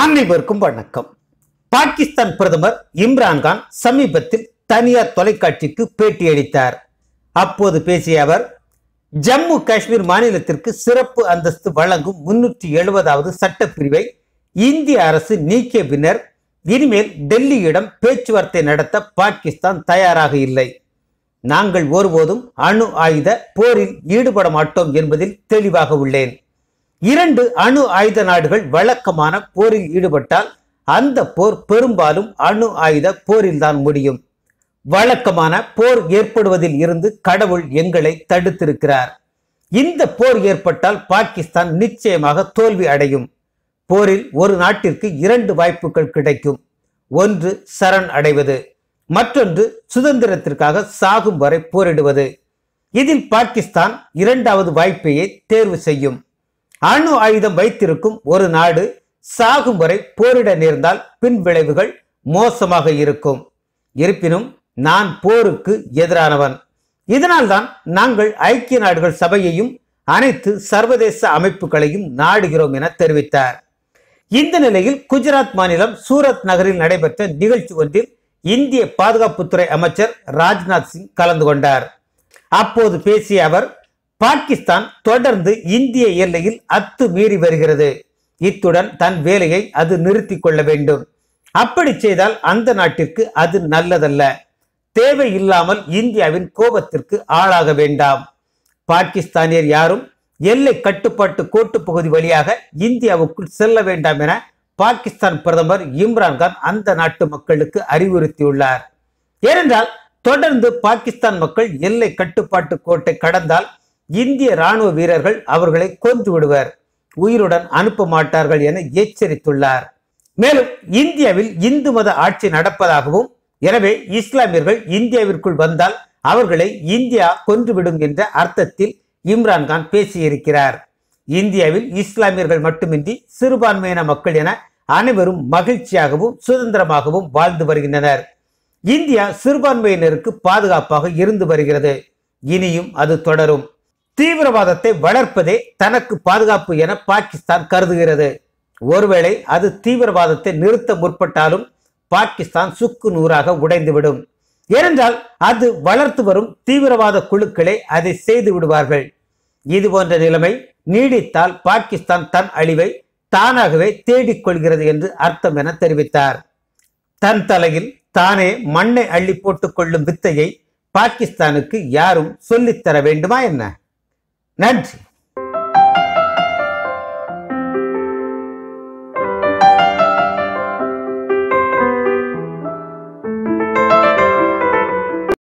அனைவருக்கும் வணக்கம் பாகிஸ்தான் பிரதமர் இம்ரான்கான் சமீபத்தில் தனியார் தொலைக்காட்சிக்கு பேட்டியளித்தார் அப்போது பேசிய அவர் ஜம்மு காஷ்மீர் மாநிலத்திற்கு சிறப்பு அந்தஸ்து வழங்கும் முன்னூற்றி எழுபதாவது சட்டப்பிரிவை இந்திய அரசு நீக்கிய பின்னர் இனிமேல் டெல்லியிடம் பேச்சுவார்த்தை நடத்த பாகிஸ்தான் தயாராக இல்லை நாங்கள் ஒருபோதும் அணு ஆயுத போரில் ஈடுபட மாட்டோம் என்பதில் தெளிவாக உள்ளேன் இரண்டு அணு ஆயுத நாடுகள் வழக்கமான போரில் ஈடுபட்டால் அந்த போர் பெரும்பாலும் அணு ஆயுத போரில்தான் முடியும் வழக்கமான போர் ஏற்படுவதில் இருந்து கடவுள் எங்களை தடுத்திருக்கிறார் இந்த போர் ஏற்பட்டால் பாகிஸ்தான் நிச்சயமாக தோல்வி அடையும் போரில் ஒரு நாட்டிற்கு இரண்டு வாய்ப்புகள் கிடைக்கும் ஒன்று சரண் அடைவது மற்றொன்று சுதந்திரத்திற்காக சாகும் வரை போரிடுவது இதில் பாகிஸ்தான் இரண்டாவது வாய்ப்பையே தேர்வு செய்யும் அணு ஆயுதம் வைத்திருக்கும் ஒரு நாடு சாகும் வரை போரிட நேர்ந்தால் பின் விளைவுகள் மோசமாக இருக்கும் இருப்பினும் நான் போருக்கு எதிரானவன் இதனால்தான் நாங்கள் ஐக்கிய நாடுகள் சபையையும் அனைத்து சர்வதேச அமைப்புகளையும் நாடுகிறோம் என தெரிவித்தார் இந்த நிலையில் குஜராத் மாநிலம் சூரத் நகரில் நடைபெற்ற நிகழ்ச்சி ஒன்றில் இந்திய பாதுகாப்புத்துறை அமைச்சர் ராஜ்நாத் சிங் கலந்து கொண்டார் அப்போது பேசிய அவர் பாகிஸ்தான் தொடர்ந்து இந்திய எல்லையில் அத்து மீறி வருகிறது இத்துடன் தன் வேலையை அது நிறுத்தி கொள்ள வேண்டும் அப்படி செய்தால் அந்த நாட்டிற்கு அது நல்லதல்ல தேவை இல்லாமல் இந்தியாவின் கோபத்திற்கு ஆளாக வேண்டாம் பாகிஸ்தானியர் யாரும் எல்லை கட்டுப்பாட்டு கோட்டு பகுதி வழியாக இந்தியாவுக்குள் செல்ல வேண்டாம் என பாகிஸ்தான் பிரதமர் இம்ரான்கான் அந்த நாட்டு மக்களுக்கு அறிவுறுத்தியுள்ளார் ஏனென்றால் தொடர்ந்து பாகிஸ்தான் மக்கள் எல்லை கட்டுப்பாட்டு கோட்டை கடந்தால் இந்திய ராணுவ வீரர்கள் அவர்களை கொன்று விடுவர் உயிருடன் அனுப்ப மாட்டார்கள் என எச்சரித்துள்ளார் மேலும் இந்தியாவில் இந்து மத ஆட்சி நடப்பதாகவும் எனவே இஸ்லாமியர்கள் இந்தியாவிற்குள் வந்தால் அவர்களை இந்தியா கொன்றுவிடும் என்ற அர்த்தத்தில் இம்ரான்கான் பேசியிருக்கிறார் இந்தியாவில் இஸ்லாமியர்கள் மட்டுமின்றி சிறுபான்மையின மக்கள் என அனைவரும் மகிழ்ச்சியாகவும் சுதந்திரமாகவும் வாழ்ந்து வருகின்றனர் இந்தியா சிறுபான்மையினருக்கு பாதுகாப்பாக இருந்து வருகிறது இனியும் அது தொடரும் தீவிரவாதத்தை வளர்ப்பதே தனக்கு பாதுகாப்பு என பாகிஸ்தான் கருதுகிறது ஒருவேளை அது தீவிரவாதத்தை நிறுத்த முற்பட்டாலும் பாகிஸ்தான் சுக்கு நூறாக உடைந்துவிடும் ஏனென்றால் அது வளர்த்து வரும் தீவிரவாத குழுக்களை அதை செய்து விடுவார்கள் இது போன்ற நிலைமை நீடித்தால் பாகிஸ்தான் தன் அழிவை தானாகவே தேடிக்கொள்கிறது என்று அர்த்தம் என தெரிவித்தார் தன் தலையில் தானே மண்ணை அள்ளி போட்டுக்கொள்ளும் வித்தையை பாகிஸ்தானுக்கு யாரும் சொல்லித்தர வேண்டுமா என்ன நன்றி